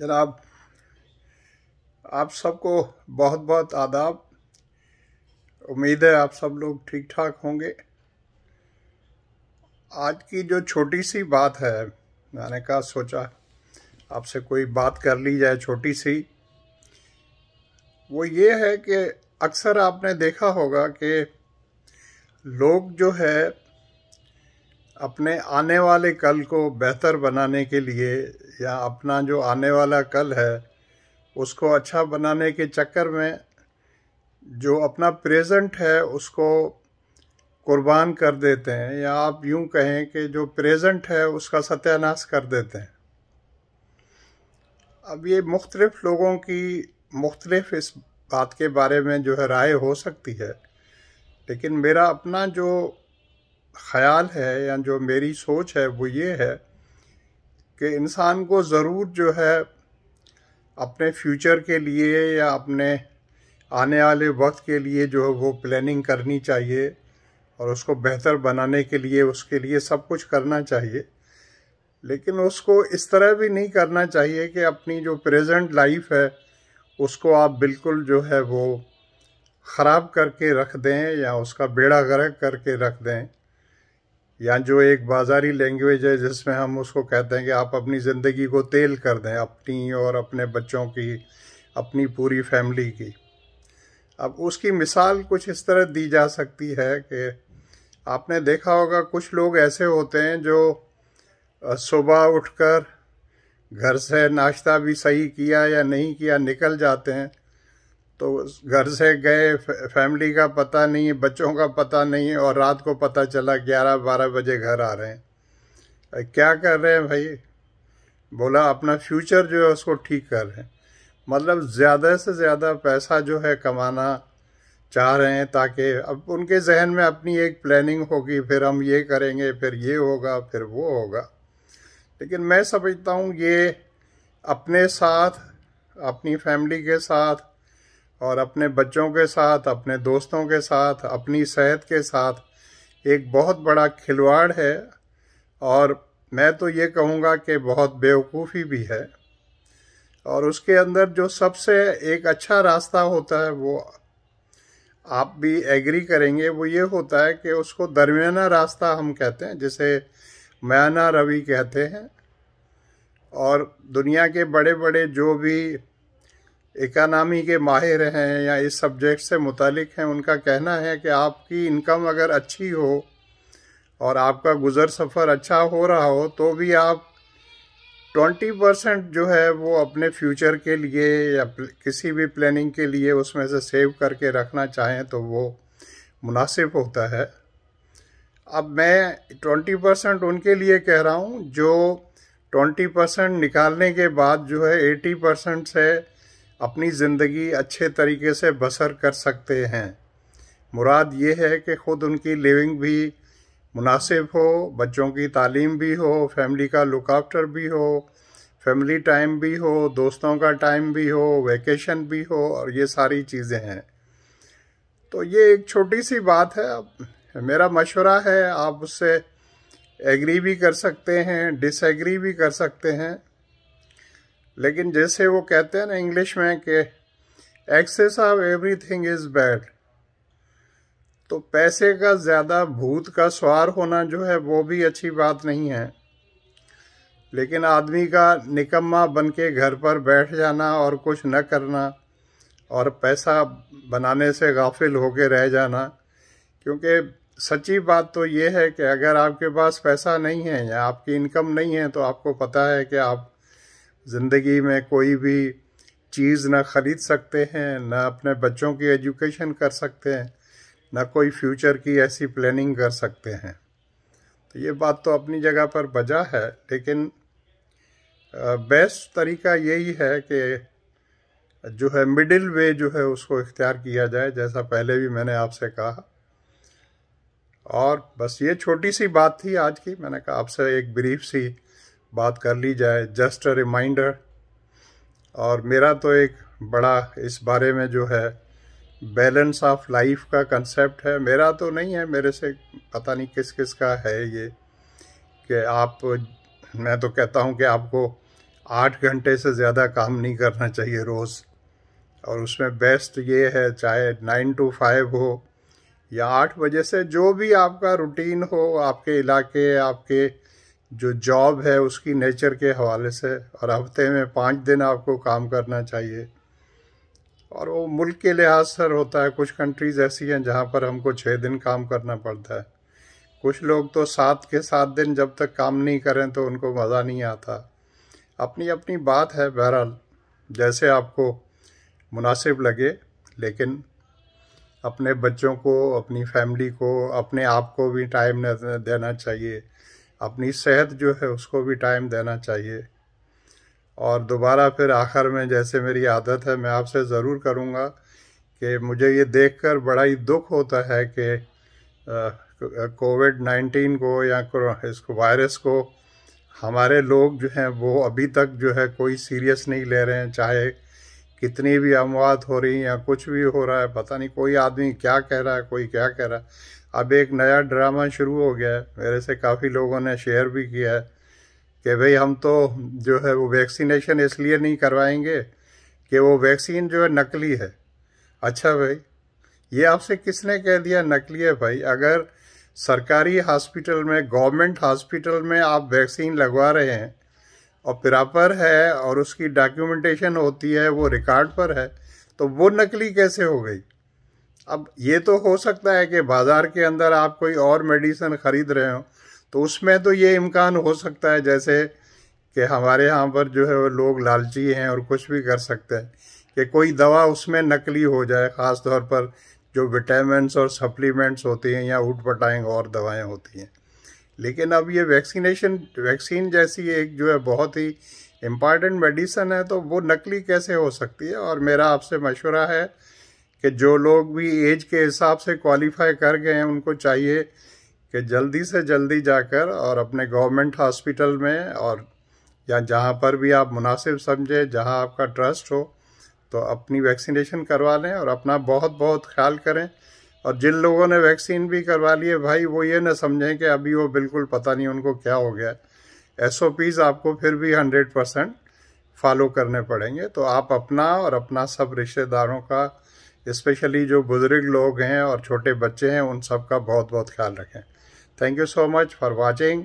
जनाब आप सबको बहुत बहुत आदाब उम्मीद है आप सब लोग ठीक ठाक होंगे आज की जो छोटी सी बात है मैंने कहा सोचा आपसे कोई बात कर ली जाए छोटी सी वो ये है कि अक्सर आपने देखा होगा कि लोग जो है अपने आने वाले कल को बेहतर बनाने के लिए या अपना जो आने वाला कल है उसको अच्छा बनाने के चक्कर में जो अपना प्रेजेंट है उसको कुर्बान कर देते हैं या आप यूं कहें कि जो प्रेजेंट है उसका सत्यानाश कर देते हैं अब ये मुख्तलिफ लोगों की मुख्तलिफ इस बात के बारे में जो है राय हो सकती है लेकिन मेरा अपना जो ख्याल है या जो मेरी सोच है वो ये है कि इंसान को ज़रूर जो है अपने फ्यूचर के लिए या अपने आने वाले वक्त के लिए जो है वो प्लानिंग करनी चाहिए और उसको बेहतर बनाने के लिए उसके लिए सब कुछ करना चाहिए लेकिन उसको इस तरह भी नहीं करना चाहिए कि अपनी जो प्रेजेंट लाइफ है उसको आप बिल्कुल जो है वो ख़राब करके रख दें या उसका बेड़ा गर्क करके रख दें या जो एक बाज़ारी लैंग्वेज है जिसमें हम उसको कहते हैं कि आप अपनी ज़िंदगी को तेल कर दें अपनी और अपने बच्चों की अपनी पूरी फैमिली की अब उसकी मिसाल कुछ इस तरह दी जा सकती है कि आपने देखा होगा कुछ लोग ऐसे होते हैं जो सुबह उठकर घर से नाश्ता भी सही किया या नहीं किया निकल जाते हैं तो घर से गए फैमिली का पता नहीं है बच्चों का पता नहीं है और रात को पता चला ग्यारह बारह बजे घर आ रहे हैं क्या कर रहे हैं भाई बोला अपना फ्यूचर जो है उसको ठीक कर रहे हैं मतलब ज़्यादा से ज़्यादा पैसा जो है कमाना चाह रहे हैं ताकि अब उनके जहन में अपनी एक प्लानिंग होगी फिर हम ये करेंगे फिर ये होगा फिर वो होगा लेकिन मैं समझता हूँ ये अपने साथ अपनी फैमिली के साथ और अपने बच्चों के साथ अपने दोस्तों के साथ अपनी सेहत के साथ एक बहुत बड़ा खिलवाड़ है और मैं तो ये कहूँगा कि बहुत बेवकूफ़ी भी है और उसके अंदर जो सबसे एक अच्छा रास्ता होता है वो आप भी एग्री करेंगे वो ये होता है कि उसको दरमियाना रास्ता हम कहते हैं जिसे मैना रवि कहते हैं और दुनिया के बड़े बड़े जो भी इकानामी के माहिर हैं या इस सब्जेक्ट से मुतलिक हैं उनका कहना है कि आपकी इनकम अगर अच्छी हो और आपका गुज़र सफ़र अच्छा हो रहा हो तो भी आप 20 परसेंट जो है वो अपने फ्यूचर के लिए या किसी भी प्लानिंग के लिए उसमें से सेव करके रखना चाहें तो वो मुनासिब होता है अब मैं 20 परसेंट उनके लिए कह रहा हूँ जो 20 परसेंट निकालने के बाद जो है 80 परसेंट से अपनी ज़िंदगी अच्छे तरीके से बसर कर सकते हैं मुराद ये है कि ख़ुद उनकी लिविंग भी मुनासिब हो बच्चों की तालीम भी हो फैमिली का लुक आफ्टर भी हो फैमिली टाइम भी हो दोस्तों का टाइम भी हो वैकेशन भी हो और ये सारी चीज़ें हैं तो ये एक छोटी सी बात है मेरा मशवरा है आप उससे एग्री भी कर सकते हैं डिसएग्री भी कर सकते हैं लेकिन जैसे वो कहते हैं ना इंग्लिश में कि excess of everything is bad तो पैसे का ज़्यादा भूत का स्वार होना जो है वो भी अच्छी बात नहीं है लेकिन आदमी का निकम्मा बन के घर पर बैठ जाना और कुछ न करना और पैसा बनाने से गाफिल होके रह जाना क्योंकि सच्ची बात तो ये है कि अगर आपके पास पैसा नहीं है या आपकी इनकम नहीं है तो आपको पता है कि आप ज़िंदगी में कोई भी चीज़ ना ख़रीद सकते हैं ना अपने बच्चों की एजुकेशन कर सकते हैं ना कोई फ्यूचर की ऐसी प्लानिंग कर सकते हैं तो ये बात तो अपनी जगह पर बजा है लेकिन बेस्ट तरीका यही है कि जो है मिडिल वे जो है उसको इख्तियार किया जाए जैसा पहले भी मैंने आपसे कहा और बस ये छोटी सी बात थी आज की मैंने कहा आपसे एक ब्रीफ सी बात कर ली जाए जस्ट अ रिमाइंडर और मेरा तो एक बड़ा इस बारे में जो है बैलेंस ऑफ लाइफ का कंसेप्ट है मेरा तो नहीं है मेरे से पता नहीं किस किस का है ये कि आप मैं तो कहता हूँ कि आपको आठ घंटे से ज़्यादा काम नहीं करना चाहिए रोज़ और उसमें बेस्ट ये है चाहे नाइन टू फाइव हो या आठ बजे से जो भी आपका रूटीन हो आपके इलाके आपके जो जॉब है उसकी नेचर के हवाले से और हफ्ते में पाँच दिन आपको काम करना चाहिए और वो मुल्क के लिहाज सर होता है कुछ कंट्रीज़ ऐसी हैं जहाँ पर हमको छः दिन काम करना पड़ता है कुछ लोग तो सात के सात दिन जब तक काम नहीं करें तो उनको मज़ा नहीं आता अपनी अपनी बात है बहरहाल जैसे आपको मुनासिब लगे लेकिन अपने बच्चों को अपनी फैमिली को अपने आप को भी टाइम देना चाहिए अपनी सेहत जो है उसको भी टाइम देना चाहिए और दोबारा फिर आखिर में जैसे मेरी आदत है मैं आपसे ज़रूर करूँगा कि मुझे ये देखकर बड़ा ही दुख होता है कि कोविड नाइन्टीन को या इसको वायरस को हमारे लोग जो हैं वो अभी तक जो है कोई सीरियस नहीं ले रहे हैं चाहे कितनी भी अमवात हो रही या कुछ भी हो रहा है पता नहीं कोई आदमी क्या कह रहा है कोई क्या कह रहा है अब एक नया ड्रामा शुरू हो गया है मेरे से काफ़ी लोगों ने शेयर भी किया है कि भाई हम तो जो है वो वैक्सीनेशन इसलिए नहीं करवाएंगे कि वो वैक्सीन जो है नकली है अच्छा भाई ये आपसे किसने कह दिया नकली है भाई अगर सरकारी हॉस्पिटल में गवर्नमेंट हॉस्पिटल में आप वैक्सीन लगवा रहे हैं और प्रॉपर है और उसकी डॉक्यूमेंटेशन होती है वो रिकॉर्ड पर है तो वो नकली कैसे हो गई अब ये तो हो सकता है कि बाज़ार के अंदर आप कोई और मेडिसन ख़रीद रहे हो तो उसमें तो ये इम्कान हो सकता है जैसे कि हमारे यहाँ पर जो है वो लोग लालची हैं और कुछ भी कर सकते हैं कि कोई दवा उसमें नकली हो जाए ख़ास तौर पर जो विटामस और सप्लीमेंट्स होती हैं या ऊट पटाएंग और दवाएँ होती हैं लेकिन अब ये वैक्सीनेशन वैक्सीन जैसी एक जो है बहुत ही इम्पॉर्टेंट मेडिसन है तो वो नकली कैसे हो सकती है और मेरा आपसे मशवरा है कि जो लोग भी एज के हिसाब से क्वालिफाई कर गए हैं उनको चाहिए कि जल्दी से जल्दी जाकर और अपने गवर्नमेंट हॉस्पिटल में और या जहाँ पर भी आप मुनासिब समझें जहाँ आपका ट्रस्ट हो तो अपनी वैक्सीनेशन करवा लें और अपना बहुत बहुत ख्याल करें और जिन लोगों ने वैक्सीन भी करवा ली है भाई वो ये ना समझें कि अभी वो बिल्कुल पता नहीं उनको क्या हो गया एस ओ पीज़ आपको फिर भी हंड्रेड परसेंट फॉलो करने पड़ेंगे तो आप अपना और अपना सब रिश्तेदारों का स्पेशली जो बुज़ुर्ग लोग हैं और छोटे बच्चे हैं उन सब का बहुत बहुत ख्याल रखें thank you so much for watching